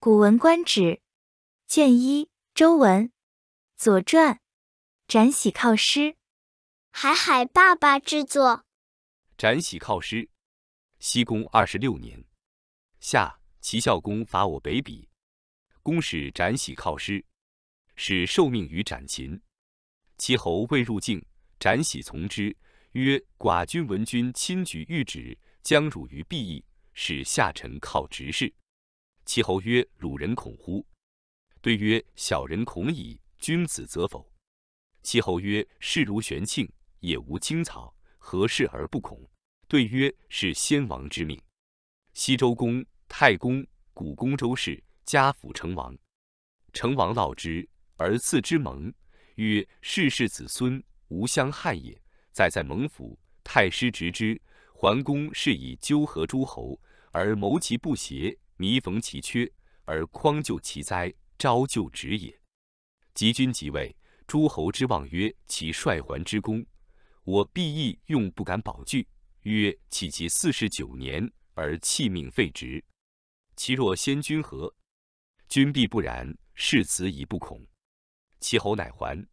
《古文观止》卷一周文，《左传》展喜靠师，海海爸爸制作。展喜靠师，西宫二十六年夏，齐孝公伐我北鄙，公使展喜靠师，使受命于展禽。齐侯未入境，展喜从之，曰：“寡君闻君亲举御旨，将汝于敝邑，使下臣靠执事。”齐侯曰：“鲁人恐乎？”对曰：“小人恐矣，君子则否。”齐侯曰：“士如玄庆，也无青草，何事而不恐？”对曰：“是先王之命。西周公、太公、古公周氏，家府成王。成王老之，而赐之盟，曰：‘世世子孙，无相害也。’载在盟府。太师执之。桓公是以纠合诸侯，而谋其不协。”弥逢其缺，而匡救其灾，昭救止也。及君即位，诸侯之望曰：其率还之功，我必义用，不敢保拒。曰：弃其四十九年而弃命废职，其若先君何？君必不然，誓此以不恐。其侯乃还。